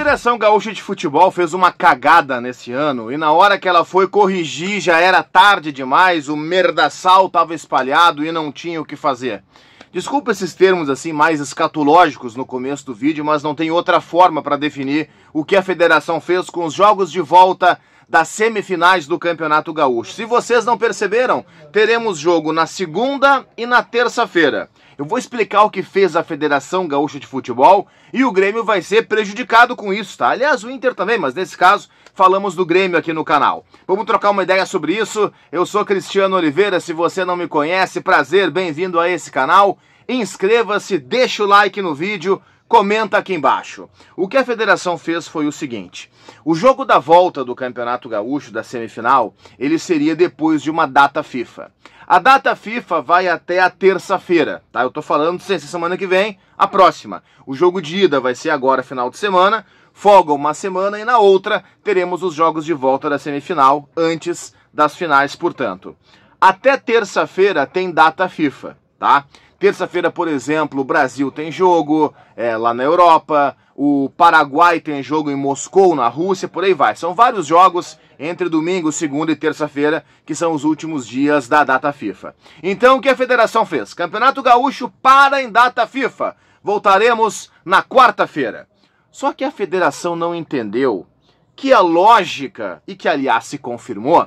Federação Gaúcha de Futebol fez uma cagada nesse ano e na hora que ela foi corrigir já era tarde demais, o merdaçal estava espalhado e não tinha o que fazer. Desculpa esses termos assim mais escatológicos no começo do vídeo, mas não tem outra forma para definir o que a federação fez com os jogos de volta das semifinais do Campeonato Gaúcho. Se vocês não perceberam, teremos jogo na segunda e na terça-feira. Eu vou explicar o que fez a Federação Gaúcha de Futebol e o Grêmio vai ser prejudicado com isso, tá? Aliás, o Inter também, mas nesse caso falamos do Grêmio aqui no canal. Vamos trocar uma ideia sobre isso. Eu sou Cristiano Oliveira, se você não me conhece, prazer, bem-vindo a esse canal. Inscreva-se, deixa o like no vídeo, comenta aqui embaixo. O que a federação fez foi o seguinte: o jogo da volta do Campeonato Gaúcho da semifinal, ele seria depois de uma data FIFA. A data FIFA vai até a terça-feira, tá? Eu tô falando se semana que vem, a próxima. O jogo de ida vai ser agora final de semana, folga uma semana e na outra teremos os jogos de volta da semifinal antes das finais, portanto. Até terça-feira tem data FIFA, tá? Terça-feira, por exemplo, o Brasil tem jogo é, lá na Europa, o Paraguai tem jogo em Moscou, na Rússia, por aí vai. São vários jogos entre domingo, segunda e terça-feira, que são os últimos dias da data FIFA. Então, o que a federação fez? Campeonato Gaúcho para em data FIFA. Voltaremos na quarta-feira. Só que a federação não entendeu que a lógica, e que aliás se confirmou,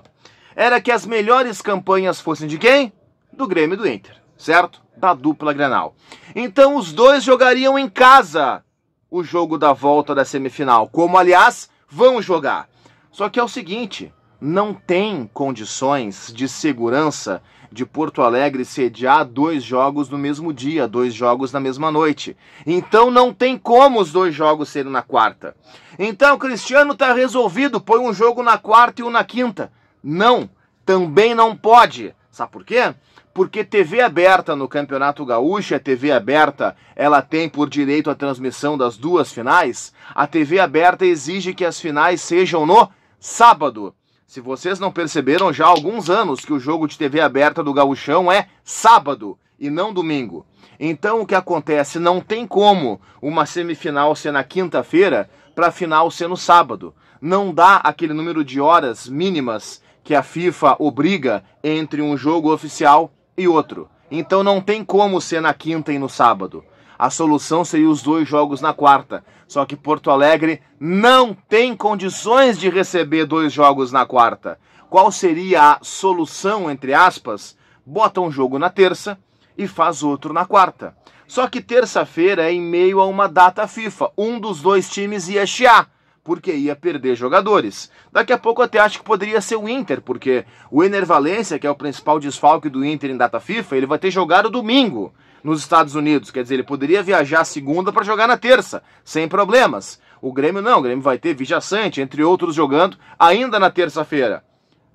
era que as melhores campanhas fossem de quem? Do Grêmio e do Inter certo? Da dupla Grenal. Então os dois jogariam em casa o jogo da volta da semifinal, como aliás vão jogar. Só que é o seguinte, não tem condições de segurança de Porto Alegre sediar dois jogos no mesmo dia, dois jogos na mesma noite. Então não tem como os dois jogos serem na quarta. Então Cristiano tá resolvido, põe um jogo na quarta e um na quinta. Não, também não pode. Sabe por quê? Porque TV aberta no Campeonato Gaúcho, a é TV aberta, ela tem por direito a transmissão das duas finais. A TV aberta exige que as finais sejam no sábado. Se vocês não perceberam já há alguns anos que o jogo de TV aberta do Gaúchão é sábado e não domingo. Então o que acontece? Não tem como uma semifinal ser na quinta-feira para a final ser no sábado. Não dá aquele número de horas mínimas que a FIFA obriga entre um jogo oficial e outro. Então não tem como ser na quinta e no sábado. A solução seria os dois jogos na quarta. Só que Porto Alegre não tem condições de receber dois jogos na quarta. Qual seria a solução, entre aspas? Bota um jogo na terça e faz outro na quarta. Só que terça-feira é em meio a uma data FIFA. Um dos dois times ia chiar porque ia perder jogadores. Daqui a pouco até acho que poderia ser o Inter, porque o Ener Valencia, que é o principal desfalque do Inter em data FIFA, ele vai ter jogado domingo nos Estados Unidos, quer dizer, ele poderia viajar segunda para jogar na terça, sem problemas. O Grêmio não, o Grêmio vai ter Vijaçante, entre outros, jogando ainda na terça-feira.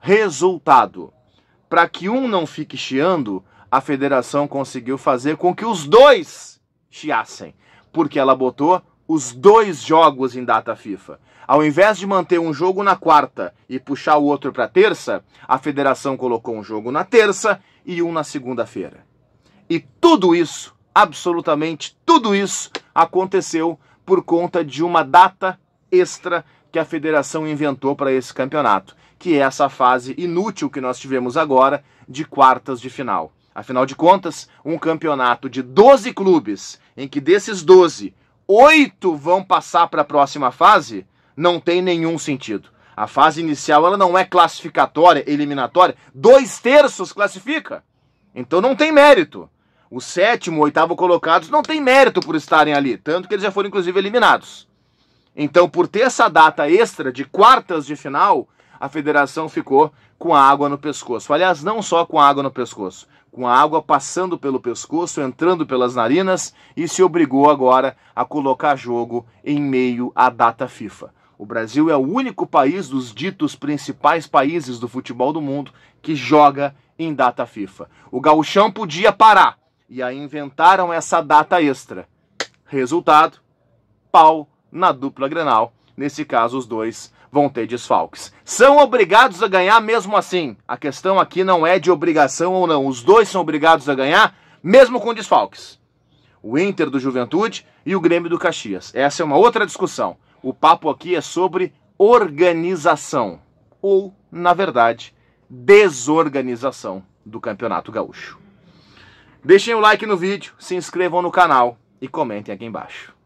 Resultado: para que um não fique chiando, a federação conseguiu fazer com que os dois chiassem, porque ela botou os dois jogos em data FIFA. Ao invés de manter um jogo na quarta e puxar o outro para terça, a federação colocou um jogo na terça e um na segunda-feira. E tudo isso, absolutamente tudo isso, aconteceu por conta de uma data extra que a federação inventou para esse campeonato, que é essa fase inútil que nós tivemos agora de quartas de final. Afinal de contas, um campeonato de 12 clubes, em que desses 12, oito vão passar para a próxima fase, não tem nenhum sentido. A fase inicial ela não é classificatória, eliminatória. Dois terços classifica. Então não tem mérito. O sétimo, oitavo colocados não tem mérito por estarem ali, tanto que eles já foram inclusive eliminados. Então, por ter essa data extra de quartas de final, a federação ficou com a água no pescoço. Aliás, não só com a água no pescoço, com a água passando pelo pescoço, entrando pelas narinas e se obrigou agora a colocar jogo em meio à data FIFA. O Brasil é o único país dos ditos principais países do futebol do mundo que joga em data FIFA. O gauchão podia parar e aí inventaram essa data extra. Resultado, pau na dupla Grenal. Nesse caso, os dois vão ter desfalques. São obrigados a ganhar mesmo assim. A questão aqui não é de obrigação ou não. Os dois são obrigados a ganhar, mesmo com desfalques. O Inter do Juventude e o Grêmio do Caxias. Essa é uma outra discussão. O papo aqui é sobre organização. Ou, na verdade, desorganização do Campeonato Gaúcho. Deixem o like no vídeo, se inscrevam no canal e comentem aqui embaixo.